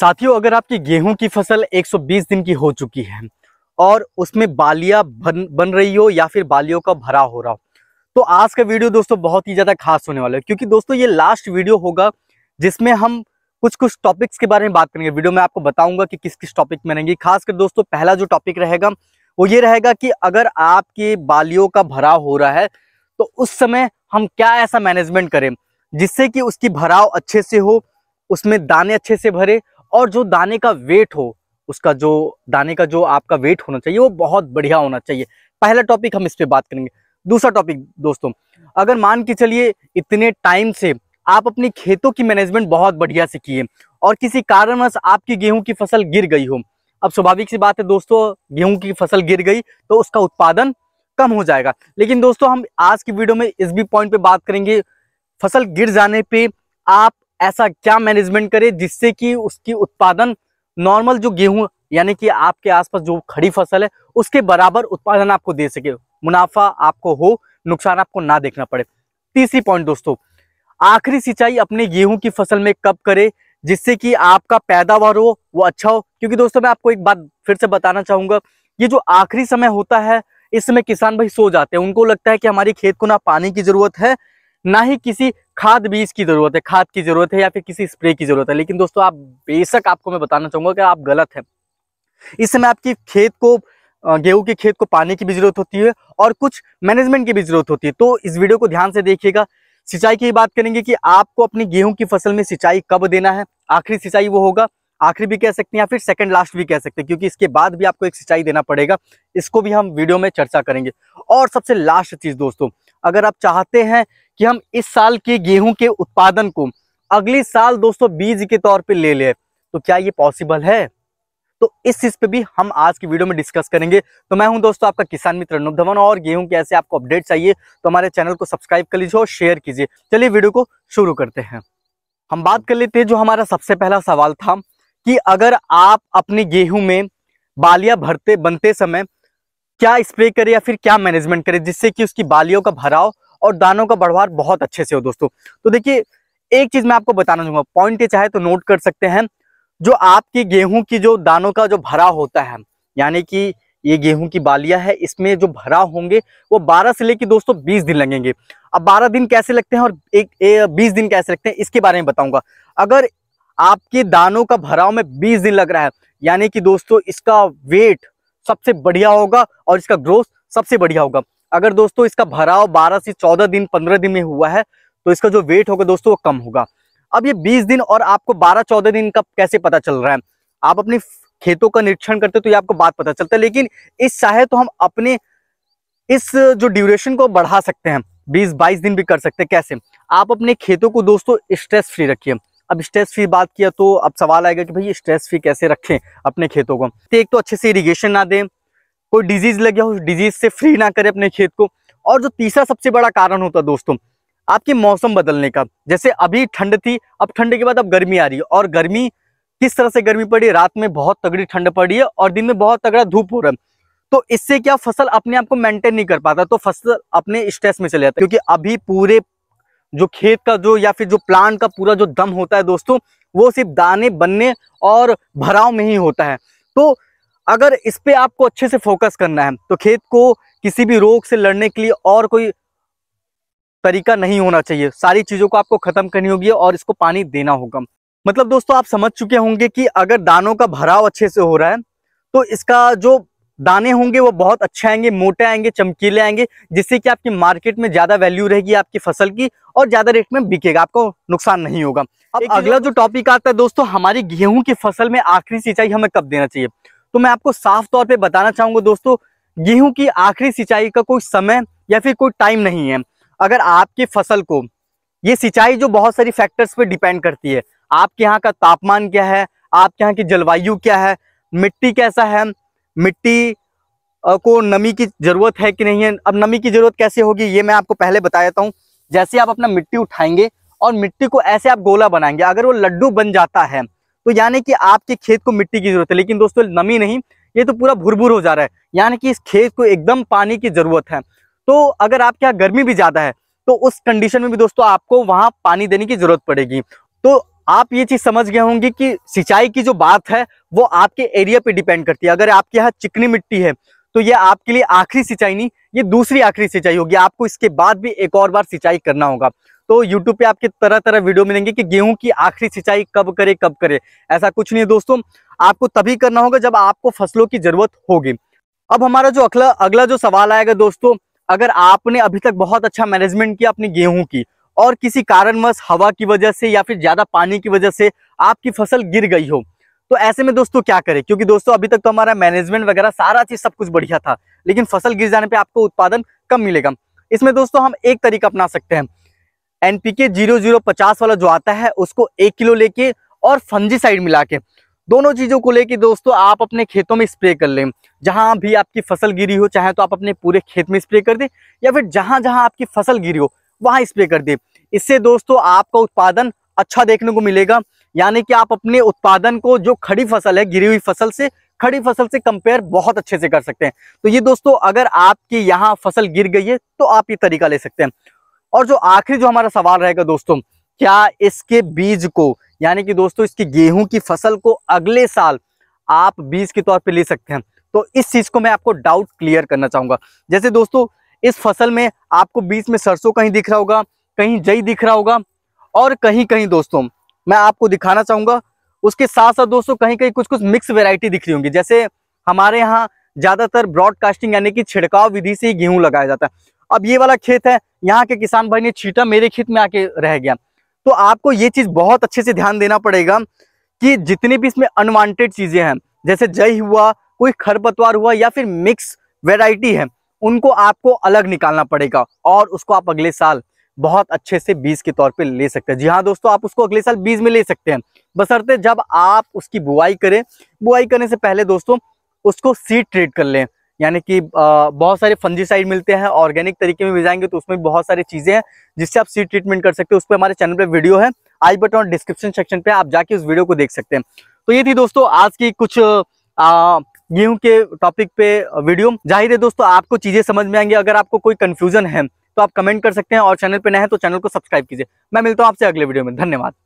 साथियों अगर आपकी गेहूं की फसल 120 दिन की हो चुकी है और उसमें बालियां बन बन रही हो या फिर बालियों का भरा हो रहा हो तो आज का वीडियो दोस्तों बहुत ही ज़्यादा खास होने वाला है क्योंकि दोस्तों ये लास्ट वीडियो होगा जिसमें हम कुछ कुछ टॉपिक्स के बारे में बात करेंगे वीडियो में आपको बताऊंगा कि किस किस टॉपिक में रहेंगे खासकर दोस्तों पहला जो टॉपिक रहेगा वो ये रहेगा कि अगर आपके बालियों का भराव हो रहा है तो उस समय हम क्या ऐसा मैनेजमेंट करें जिससे कि उसकी भराव अच्छे से हो उसमें दाने अच्छे से भरे और जो दाने का वेट हो उसका जो दाने का जो आपका वेट होना चाहिए वो बहुत बढ़िया होना चाहिए पहला टॉपिक हम इस पर बात करेंगे दूसरा टॉपिक दोस्तों अगर मान के चलिए इतने टाइम से आप अपने खेतों की मैनेजमेंट बहुत बढ़िया से किए और किसी कारणवश आपकी गेहूं की फसल गिर गई हो अब स्वाभाविक सी बात है दोस्तों गेहूं की फसल गिर गई तो उसका उत्पादन कम हो जाएगा लेकिन दोस्तों हम आज की वीडियो में इस भी पॉइंट पे बात करेंगे फसल गिर जाने पे आप ऐसा क्या मैनेजमेंट करे जिससे कि उसकी उत्पादन नॉर्मल जो गेहूं यानी कि आपके आसपास जो खड़ी फसल है उसके बराबर उत्पादन आपको दे सके मुनाफा आपको हो नुकसान आपको ना देखना पड़े तीसरी पॉइंट दोस्तों आखिरी सिंचाई अपने गेहूं की फसल में कब करे जिससे कि आपका पैदावार हो वो अच्छा हो क्योंकि दोस्तों मैं आपको एक बात फिर से बताना चाहूंगा ये जो आखिरी समय होता है इस समय किसान भाई सो जाते हैं उनको लगता है कि हमारे खेत को ना पानी की जरूरत है ना ही किसी खाद बीज की ज़रूरत है खाद की ज़रूरत है या फिर किसी स्प्रे की ज़रूरत है लेकिन दोस्तों आप बेशक आपको मैं बताना चाहूंगा कि आप गलत है इस समय आपकी खेत को गेहूं के खेत को पानी की भी जरूरत होती है और कुछ मैनेजमेंट की भी जरूरत होती है तो इस वीडियो को ध्यान से देखिएगा सिंचाई की बात करेंगे कि आपको अपनी गेहूं की फसल में सिंचाई कब देना है आखिरी सिंचाई वो होगा आखिरी भी कह सकते हैं या फिर सेकंड लास्ट भी कह सकते हैं क्योंकि इसके बाद भी आपको एक सिंचाई देना पड़ेगा इसको भी हम वीडियो में चर्चा करेंगे और सबसे लास्ट चीज़ दोस्तों अगर आप चाहते हैं कि हम इस साल के गेहूं के उत्पादन को अगले साल दोस्तों बीज के तौर पर ले लें तो क्या ये पॉसिबल है तो इस चीज पे भी हम आज की वीडियो में डिस्कस करेंगे तो मैं हूं दोस्तों आपका किसान मित्र अनुप धवन और गेहूं के ऐसे आपको अपडेट चाहिए तो हमारे चैनल को सब्सक्राइब कर लीजिए और शेयर कीजिए चलिए वीडियो को शुरू करते हैं हम बात कर लेते हैं जो हमारा सबसे पहला सवाल था कि अगर आप अपने गेहूं में बालिया भरते बनते समय क्या स्प्रे करें या फिर क्या मैनेजमेंट करें जिससे कि उसकी बालियों का भराव और दानों का बढ़वार बहुत अच्छे से हो दोस्तों तो देखिए एक चीज मैं आपको बताना चाहूंगा पॉइंट ये चाहे तो नोट कर सकते हैं जो आपके गेहूं की जो दानों का जो भराव होता है यानी कि ये गेहूं की बालियां है इसमें जो भराव होंगे वो 12 से लेके दोस्तों 20 दिन लगेंगे अब 12 दिन कैसे लगते हैं और एक, एक 20 दिन कैसे लगते हैं इसके बारे में बताऊंगा अगर आपके दानों का भराव में बीस दिन लग रहा है यानी कि दोस्तों इसका वेट सबसे बढ़िया होगा और इसका ग्रोथ सबसे बढ़िया होगा अगर दोस्तों इसका भराव बारह से चौदह दिन पंद्रह दिन में हुआ है तो इसका जो वेट होगा दोस्तों वो कम होगा अब ये बीस दिन और आपको बारह चौदह दिन का कैसे पता चल रहा है आप अपने खेतों का निरीक्षण करते हो तो ये आपको बात पता चलता है लेकिन इस चाहे तो हम अपने इस जो ड्यूरेशन को बढ़ा सकते हैं बीस बाईस दिन भी कर सकते हैं कैसे आप अपने खेतों को दोस्तों स्ट्रेस फ्री रखिए अब स्ट्रेस फ्री बात किया तो अब सवाल आएगा कि भाई स्ट्रेस फ्री कैसे रखें अपने खेतों को तो एक तो अच्छे से इरीगेशन ना दें कोई डिजीज लगे हो डिजीज से फ्री ना करें अपने खेत को और जो तीसरा सबसे बड़ा कारण होता है दोस्तों आपके मौसम बदलने का जैसे अभी ठंड थी अब ठंड के बाद अब गर्मी आ रही है और गर्मी किस तरह से गर्मी पड़ी रात में बहुत तगड़ी ठंड पड़ी है और दिन में बहुत तगड़ा धूप हो रहा है तो इससे क्या फसल अपने आप को मेंटेन नहीं कर पाता तो फसल अपने स्ट्रेस में चले जाता है क्योंकि अभी पूरे जो खेत का जो या फिर जो प्लांट का पूरा जो दम होता है दोस्तों वो सिर्फ दाने बनने और भराव में ही होता है तो अगर इस पर आपको अच्छे से फोकस करना है तो खेत को किसी भी रोग से लड़ने के लिए और कोई तरीका नहीं होना चाहिए सारी चीज़ों को आपको ख़त्म करनी होगी और इसको पानी देना होगा मतलब दोस्तों आप समझ चुके होंगे कि अगर दानों का भराव अच्छे से हो रहा है तो इसका जो दाने होंगे वो बहुत अच्छे आएंगे मोटे आएंगे चमकीले आएंगे जिससे कि आपकी मार्केट में ज्यादा वैल्यू रहेगी आपकी फसल की और ज्यादा रेट में बिकेगा आपको नुकसान नहीं होगा अब अगला जो टॉपिक आता है दोस्तों हमारी गेहूं की फसल में आखिरी सिंचाई हमें कब देना चाहिए तो मैं आपको साफ तौर पर बताना चाहूंगा दोस्तों गेहूं की आखिरी सिंचाई का कोई समय या फिर कोई टाइम नहीं है अगर आपकी फसल को ये सिंचाई जो बहुत सारी फैक्टर्स पर डिपेंड करती है आपके यहाँ का तापमान क्या है आपके यहाँ की जलवायु क्या है मिट्टी कैसा है मिट्टी को नमी की ज़रूरत है कि नहीं है अब नमी की ज़रूरत कैसे होगी ये मैं आपको पहले बता देता हूँ जैसे आप अपना मिट्टी उठाएंगे और मिट्टी को ऐसे आप गोला बनाएंगे अगर वो लड्डू बन जाता है तो यानी कि आपके खेत को मिट्टी की ज़रूरत है लेकिन दोस्तों नमी नहीं ये तो पूरा भुरभुर हो जा रहा है यानी कि इस खेत को एकदम पानी की ज़रूरत है तो अगर आपके यहाँ गर्मी भी ज़्यादा है तो उस कंडीशन में भी दोस्तों आपको वहाँ पानी देने की ज़रूरत पड़ेगी तो आप ये चीज समझ गए होंगे कि सिंचाई की जो बात है वो आपके एरिया पे डिपेंड करती है अगर आपके यहाँ चिकनी मिट्टी है तो ये आपके लिए आखिरी सिंचाई नहीं ये दूसरी आखिरी सिंचाई होगी आपको इसके बाद भी एक और बार सिंचाई करना होगा तो यूट्यूब पे आपके तरह तरह वीडियो मिलेंगे कि गेहूं की आखिरी सिंचाई कब करे कब करे ऐसा कुछ नहीं है दोस्तों आपको तभी करना होगा जब आपको फसलों की जरूरत होगी अब हमारा जो अगला अगला जो सवाल आएगा दोस्तों अगर आपने अभी तक बहुत अच्छा मैनेजमेंट किया अपनी गेहूं की और किसी कारणवश हवा की वजह से या फिर ज़्यादा पानी की वजह से आपकी फसल गिर गई हो तो ऐसे में दोस्तों क्या करें क्योंकि दोस्तों अभी तक तो हमारा मैनेजमेंट वगैरह सारा चीज़ सब कुछ बढ़िया था लेकिन फसल गिर जाने पर आपको उत्पादन कम मिलेगा इसमें दोस्तों हम एक तरीका अपना सकते हैं एनपीके जीरो जीरो पचास वाला जो आता है उसको एक किलो लेके और फंजीसाइड मिला के दोनों चीज़ों को लेके दोस्तों आप अपने खेतों में स्प्रे कर लें जहां भी आपकी फसल गिरी हो चाहे तो आप अपने पूरे खेत में स्प्रे कर दें या फिर जहां जहां आपकी फसल गिरी हो वहां स्प्रे कर दें इससे दोस्तों आपका उत्पादन अच्छा देखने को मिलेगा यानी कि आप अपने उत्पादन को जो खड़ी फसल है गिरी हुई फसल से खड़ी फसल से कंपेयर बहुत अच्छे से कर सकते हैं तो ये दोस्तों अगर आपके यहाँ फसल गिर गई है तो आप ये तरीका ले सकते हैं और जो आखिरी जो हमारा सवाल रहेगा दोस्तों क्या इसके बीज को यानी कि दोस्तों इसकी गेहूं की फसल को अगले साल आप बीज के तौर पर ले सकते हैं तो इस चीज़ को मैं आपको डाउट क्लियर करना चाहूँगा जैसे दोस्तों इस फसल में आपको बीच में सरसों कहीं दिख रहा होगा कहीं जई दिख रहा होगा और कहीं कहीं दोस्तों मैं आपको दिखाना चाहूंगा उसके साथ साथ दोस्तों कहीं कहीं कुछ कुछ मिक्स वेराइटी दिख रही होंगी जैसे हमारे यहाँ ज्यादातर ब्रॉडकास्टिंग यानी कि छिड़काव विधि से ही गेहूं लगाया जाता है अब ये वाला खेत है यहाँ के किसान भाई ने छीटा मेरे खेत में आके रह गया तो आपको ये चीज बहुत अच्छे से ध्यान देना पड़ेगा कि जितनी भी इसमें अनवांटेड चीजें हैं जैसे जय हुआ कोई खरपतवार हुआ या फिर मिक्स वेराइटी है उनको आपको अलग निकालना पड़ेगा और उसको आप अगले साल बहुत अच्छे से बीज के तौर पे ले सकते हैं जी हाँ दोस्तों आप उसको अगले साल बीज में ले सकते हैं बसरते जब आप उसकी बुआई करें बुआई करने से पहले दोस्तों उसको सीड ट्रीट कर लें यानी कि बहुत सारे फंजीसाइड मिलते हैं ऑर्गेनिक तरीके में भिजाएंगे जाएंगे तो उसमें बहुत सारी चीज़ें हैं जिससे आप सीड ट्रीटमेंट कर सकते हैं उस पर हमारे चैनल पर वीडियो है आई बटन और डिस्क्रिप्शन सेक्शन पे आप जाके उस वीडियो को देख सकते हैं तो ये थी दोस्तों आज की कुछ गेहूं के टॉपिक पे वीडियो जाहिर है दोस्तों आपको चीज़ें समझ में आएंगी अगर आपको कोई कन्फ्यूजन है तो आप कमेंट कर सकते हैं और चैनल पर नए हैं तो चैनल को सब्सक्राइब कीजिए मैं मिलता हूँ आपसे अगले वीडियो में धन्यवाद